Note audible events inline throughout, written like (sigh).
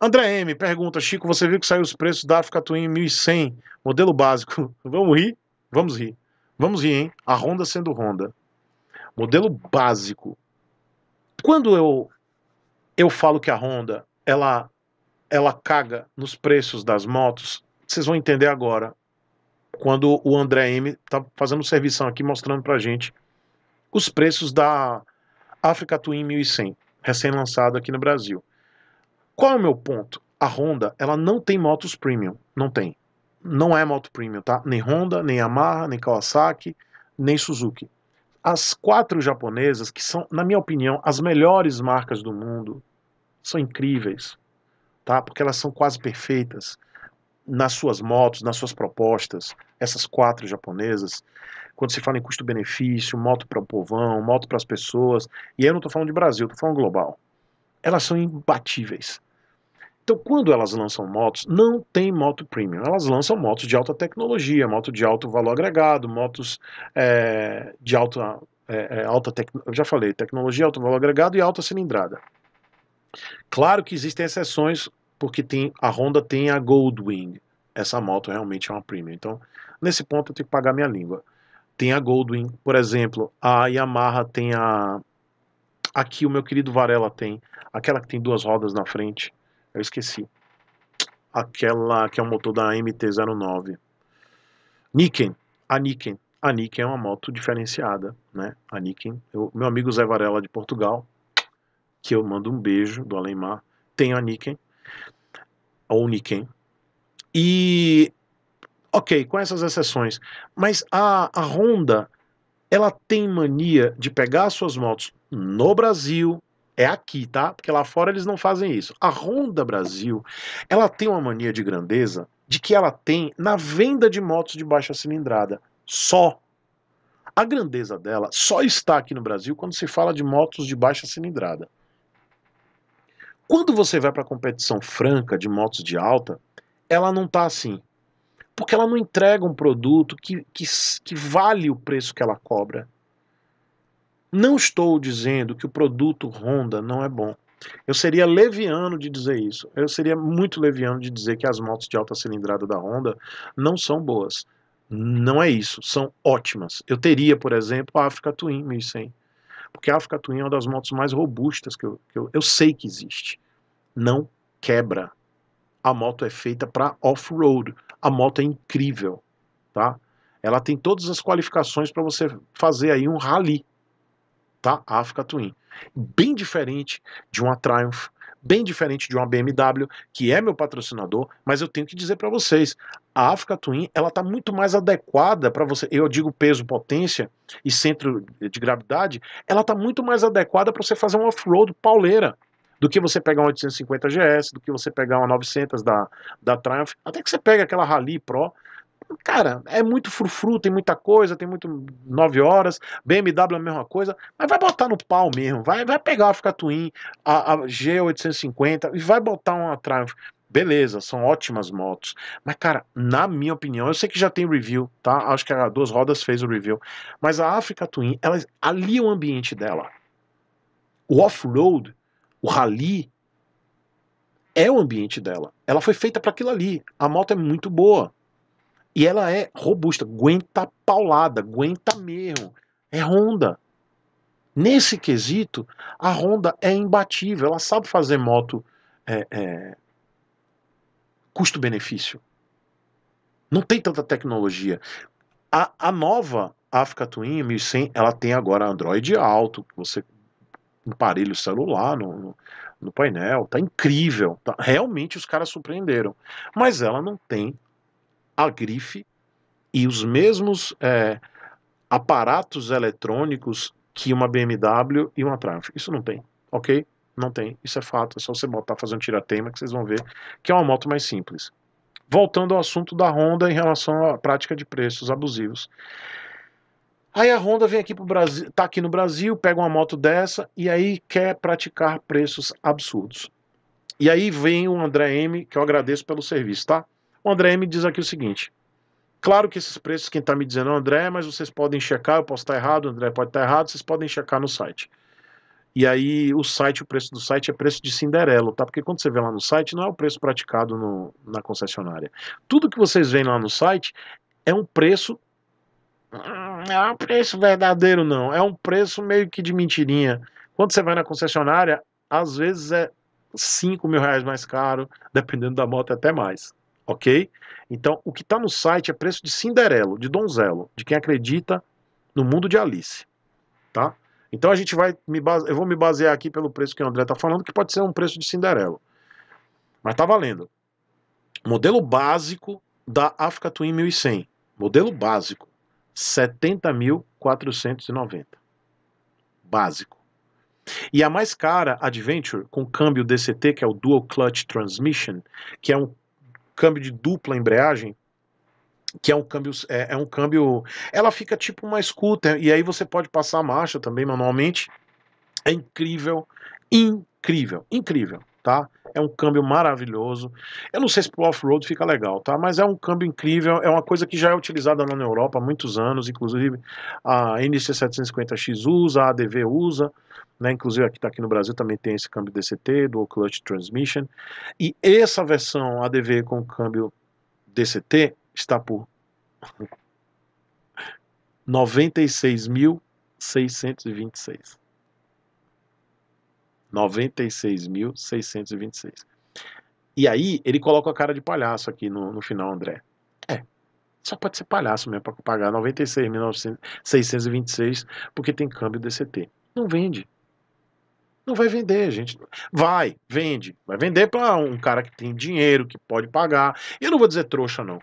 André M pergunta: Chico, você viu que saiu os preços da Africa Twin 1100, modelo básico? (laughs) Vamos rir? Vamos rir. Vamos rir, hein? A Honda sendo Honda. Modelo básico. Quando eu eu falo que a Honda, ela ela caga nos preços das motos, vocês vão entender agora. Quando o André M tá fazendo serviço aqui mostrando pra gente os preços da Africa Twin 1100, recém-lançado aqui no Brasil. Qual é o meu ponto? A Honda, ela não tem motos premium, não tem. Não é moto premium, tá? Nem Honda, nem Yamaha, nem Kawasaki, nem Suzuki. As quatro japonesas, que são, na minha opinião, as melhores marcas do mundo, são incríveis, tá? Porque elas são quase perfeitas nas suas motos, nas suas propostas, essas quatro japonesas, quando se fala em custo-benefício, moto para o povão, moto para as pessoas, e eu não estou falando de Brasil, estou falando global, elas são imbatíveis. Então, quando elas lançam motos, não tem moto premium. Elas lançam motos de alta tecnologia, moto de alto valor agregado, motos é, de alta, é, alta eu já falei, tecnologia, alto valor agregado e alta cilindrada. Claro que existem exceções, porque tem, a Honda tem a Goldwing. Essa moto realmente é uma premium. Então, nesse ponto, eu tenho que pagar minha língua. Tem a Goldwing, por exemplo, a Yamaha tem a. Aqui o meu querido Varela tem, aquela que tem duas rodas na frente. Eu esqueci. Aquela que é o motor da MT-09. Niken. A Niken. A Niken é uma moto diferenciada, né? A Niken. Eu, meu amigo Zé Varela de Portugal, que eu mando um beijo do Alemar, tem a Niken. Ou Nikken. E. Ok, com essas exceções. Mas a, a Honda ela tem mania de pegar suas motos no Brasil, é aqui, tá? Porque lá fora eles não fazem isso. A Honda Brasil, ela tem uma mania de grandeza de que ela tem na venda de motos de baixa cilindrada. Só. A grandeza dela só está aqui no Brasil quando se fala de motos de baixa cilindrada. Quando você vai para a competição franca de motos de alta, ela não tá assim. Porque ela não entrega um produto que, que, que vale o preço que ela cobra. Não estou dizendo que o produto Honda não é bom. Eu seria leviano de dizer isso. Eu seria muito leviano de dizer que as motos de alta cilindrada da Honda não são boas. Não é isso, são ótimas. Eu teria, por exemplo, a Africa Twin 1100, porque a Africa Twin é uma das motos mais robustas que eu, que eu, eu sei que existe. Não quebra. A moto é feita para off-road. A moto é incrível, tá? Ela tem todas as qualificações para você fazer aí um rally tá? A Africa Twin. Bem diferente de uma Triumph, bem diferente de uma BMW, que é meu patrocinador, mas eu tenho que dizer para vocês, a Africa Twin, ela tá muito mais adequada para você, eu digo peso, potência e centro de gravidade, ela tá muito mais adequada para você fazer um off-road pauleira do que você pegar uma 850 GS, do que você pegar uma 900 da, da Triumph, até que você pega aquela Rally Pro, Cara, é muito frufru, tem muita coisa, tem muito 9 horas, BMW é a mesma coisa, mas vai botar no pau mesmo, vai, vai pegar a Africa Twin, a, a G850 e vai botar uma Triumph. Beleza, são ótimas motos. Mas, cara, na minha opinião, eu sei que já tem review, tá? Acho que a Duas Rodas fez o review. Mas a Africa Twin, ela ali o ambiente dela. O off-road, o rally, é o ambiente dela. Ela foi feita para aquilo ali. A moto é muito boa. E ela é robusta, aguenta paulada, aguenta mesmo. É Honda. Nesse quesito, a Honda é imbatível. Ela sabe fazer moto é, é, custo-benefício. Não tem tanta tecnologia. A, a nova Africa Twin 1100, ela tem agora Android alto, você um aparelho celular no, no, no painel, tá incrível, tá, realmente os caras surpreenderam, mas ela não tem a grife e os mesmos é, aparatos eletrônicos que uma BMW e uma Triumph. Isso não tem, ok? Não tem, isso é fato, é só você botar fazendo tiratema que vocês vão ver que é uma moto mais simples. Voltando ao assunto da Honda em relação à prática de preços abusivos. Aí a Honda vem aqui para o Brasil, tá aqui no Brasil, pega uma moto dessa e aí quer praticar preços absurdos. E aí vem o André M, que eu agradeço pelo serviço, tá? O André me diz aqui o seguinte: claro que esses preços, quem está me dizendo é o André, mas vocês podem checar, eu posso estar tá errado, o André pode estar tá errado, vocês podem checar no site. E aí o site, o preço do site é preço de Cinderelo, tá? Porque quando você vê lá no site, não é o preço praticado no, na concessionária. Tudo que vocês veem lá no site é um preço. Não hum, é um preço verdadeiro, não. É um preço meio que de mentirinha. Quando você vai na concessionária, às vezes é 5 mil reais mais caro, dependendo da moto, é até mais ok? Então, o que está no site é preço de Cinderelo, de Donzelo, de quem acredita no mundo de Alice, tá? Então a gente vai me base... eu vou me basear aqui pelo preço que o André está falando, que pode ser um preço de Cinderelo, mas tá valendo. Modelo básico da Africa Twin 1100, modelo básico, 70.490, básico. E a mais cara, Adventure, com câmbio DCT, que é o Dual Clutch Transmission, que é um câmbio de dupla embreagem, que é um câmbio é, é, um câmbio ela fica tipo uma scooter e aí você pode passar a marcha também manualmente é incrível incrível incrível tá? É um câmbio maravilhoso. Eu não sei se pro off-road fica legal, tá? Mas é um câmbio incrível, é uma coisa que já é utilizada lá na Europa há muitos anos, inclusive a NC750X usa, a ADV usa, né? Inclusive aqui, tá aqui no Brasil também tem esse câmbio DCT, Dual Clutch Transmission. E essa versão ADV com câmbio DCT está por 96.626. (laughs) 96.626. E aí ele coloca a cara de palhaço aqui no, no final, André. É, só pode ser palhaço mesmo para pagar 96.626 porque tem câmbio DCT. Não vende. Não vai vender, gente. Vai, vende. Vai vender para um cara que tem dinheiro, que pode pagar. Eu não vou dizer trouxa, não.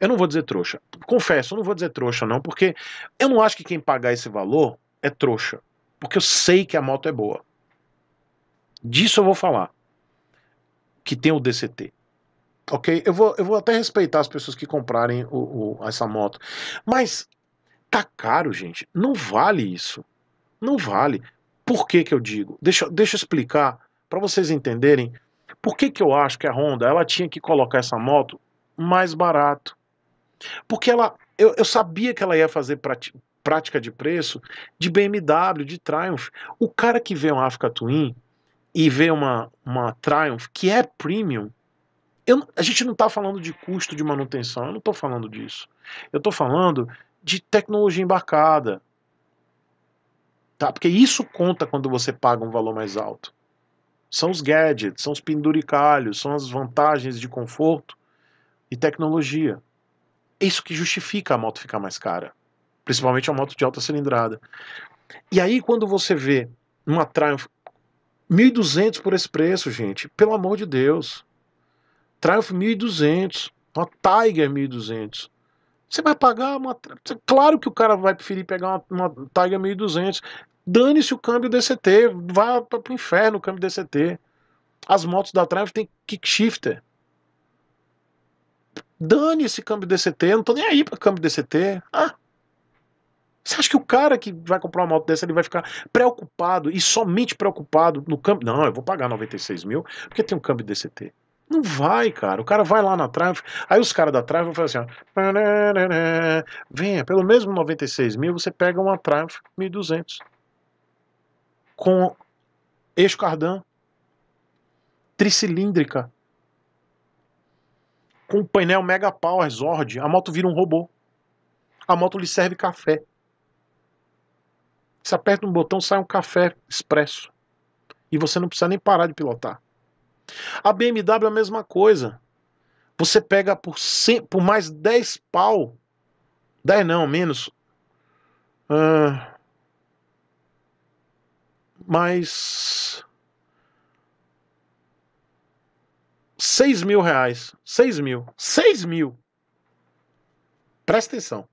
Eu não vou dizer trouxa. Confesso, eu não vou dizer trouxa, não, porque eu não acho que quem pagar esse valor é trouxa. Porque eu sei que a moto é boa. Disso eu vou falar. Que tem o DCT. Ok? Eu vou, eu vou até respeitar as pessoas que comprarem o, o, essa moto. Mas tá caro, gente. Não vale isso. Não vale. Por que, que eu digo? Deixa, deixa eu explicar para vocês entenderem por que, que eu acho que a Honda ela tinha que colocar essa moto mais barato. Porque ela, eu, eu sabia que ela ia fazer prática de preço de BMW, de Triumph. O cara que vê um Africa Twin, e ver uma, uma Triumph que é premium, eu, a gente não está falando de custo de manutenção, eu não estou falando disso. Eu estou falando de tecnologia embarcada. Tá? Porque isso conta quando você paga um valor mais alto. São os gadgets, são os penduricalhos, são as vantagens de conforto e tecnologia. É isso que justifica a moto ficar mais cara. Principalmente a moto de alta cilindrada. E aí, quando você vê uma Triumph 1.200 por esse preço, gente. Pelo amor de Deus. Triumph 1.200. Uma Tiger 1.200. Você vai pagar uma. Claro que o cara vai preferir pegar uma, uma Tiger 1.200. Dane-se o câmbio DCT. Vá para o inferno o câmbio DCT. As motos da Triumph tem kickshifter. Dane-se câmbio DCT. Eu não tô nem aí para câmbio DCT. Ah, você acha que o cara que vai comprar uma moto dessa ele vai ficar preocupado e somente preocupado no câmbio? Não, eu vou pagar 96 mil porque tem um câmbio DCT. Não vai, cara. O cara vai lá na trave. Aí os caras da trave vão fazer assim: ó, venha, pelo mesmo 96 mil você pega uma trave 1200 com eixo cardan, tricilíndrica, com painel Mega Power Zord. A moto vira um robô. A moto lhe serve café. Você aperta um botão, sai um café expresso. E você não precisa nem parar de pilotar. A BMW é a mesma coisa. Você pega por, 100, por mais 10 pau. 10 não, menos. Uh, mais. 6 mil reais. 6 mil. 6 mil. Presta atenção.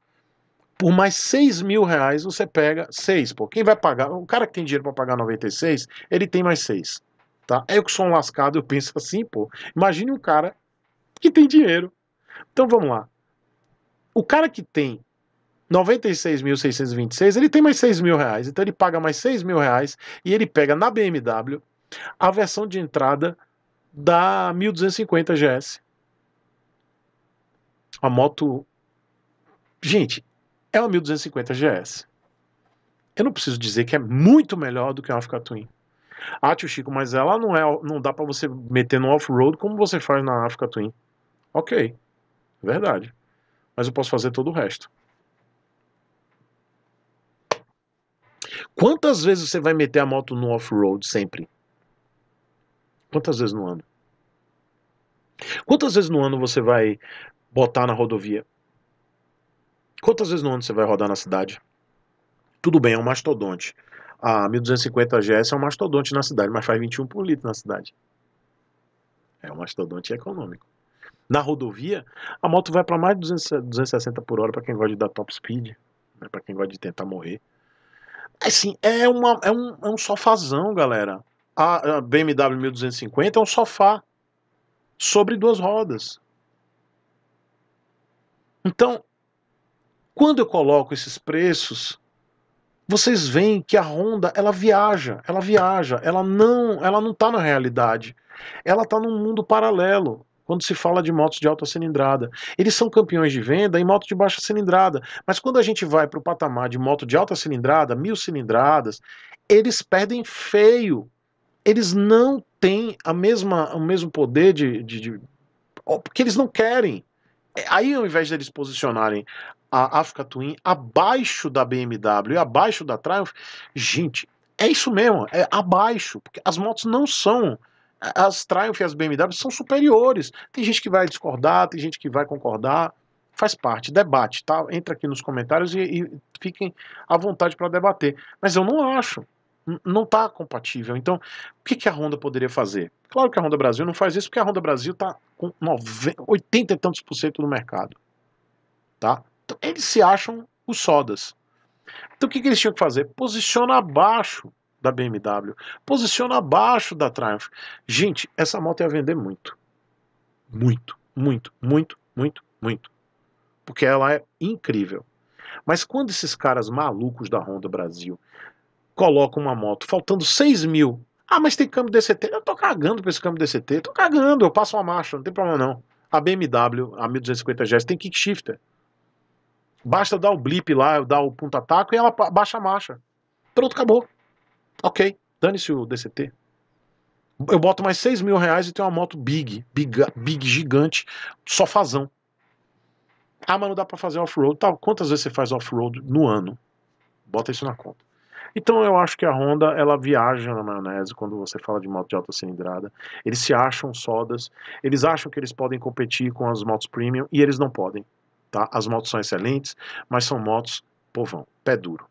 Por mais 6 mil reais você pega 6, pô. Quem vai pagar? O cara que tem dinheiro para pagar 96, ele tem mais 6. Tá? Eu é que sou um lascado, eu penso assim, pô. Imagine um cara que tem dinheiro. Então vamos lá. O cara que tem 96.626, ele tem mais 6 mil reais. Então ele paga mais 6 mil reais e ele pega na BMW a versão de entrada da 1250 GS. A moto. Gente, é uma 1250 GS. Eu não preciso dizer que é muito melhor do que a Africa Twin. Ah, tio Chico, mas ela não é, não dá para você meter no off-road como você faz na Africa Twin. Ok, é verdade. Mas eu posso fazer todo o resto. Quantas vezes você vai meter a moto no off-road sempre? Quantas vezes no ano? Quantas vezes no ano você vai botar na rodovia? Quantas vezes no ano você vai rodar na cidade? Tudo bem, é um mastodonte. A 1250 GS é um mastodonte na cidade, mas faz 21 por litro na cidade. É um mastodonte econômico. Na rodovia, a moto vai para mais de 200, 260 por hora para quem gosta de dar top speed, né, para quem gosta de tentar morrer. Assim, é, uma, é, um, é um sofazão, galera. A, a BMW 1250 é um sofá sobre duas rodas. Então, quando eu coloco esses preços, vocês veem que a Honda, ela viaja, ela viaja, ela não, ela não está na realidade. Ela está num mundo paralelo quando se fala de motos de alta cilindrada. Eles são campeões de venda em moto de baixa cilindrada, mas quando a gente vai para o patamar de moto de alta cilindrada, mil cilindradas, eles perdem feio. Eles não têm a mesma, o mesmo poder de, de, de porque eles não querem. É, aí, ao invés deles posicionarem a Africa Twin abaixo da BMW e abaixo da Triumph, gente, é isso mesmo, é abaixo, porque as motos não são as Triumph e as BMW são superiores. Tem gente que vai discordar, tem gente que vai concordar, faz parte, debate, tá? Entra aqui nos comentários e, e fiquem à vontade para debater. Mas eu não acho, não está compatível. Então, o que, que, a Honda poderia fazer? Claro que a Honda Brasil não faz isso, porque a Honda Brasil está com 90, 80 e tantos por cento do mercado, tá? Então, eles se acham os sodas. Então o que, que eles tinham que fazer? Posiciona abaixo da BMW, posiciona abaixo da Triumph. Gente, essa moto ia vender muito. Muito, muito, muito, muito, muito. Porque ela é incrível. Mas quando esses caras malucos da Honda Brasil colocam uma moto faltando 6 mil, ah, mas tem câmbio DCT. Eu tô cagando pra esse câmbio DCT, tô cagando, eu passo uma marcha, não tem problema não. A BMW, a 1250 GS, tem kick shifter. Basta dar o blip lá, dar o ponto taco e ela baixa a marcha. Pronto, acabou. Ok, dane-se o DCT. Eu boto mais 6 mil reais e tenho uma moto big, big, big gigante, sofazão. Ah, mas não dá pra fazer off-road. Tá, quantas vezes você faz off-road no ano? Bota isso na conta. Então eu acho que a Honda ela viaja na maionese quando você fala de moto de alta cilindrada. Eles se acham sodas, eles acham que eles podem competir com as motos premium e eles não podem. Tá? As motos são excelentes, mas são motos povão, pé duro.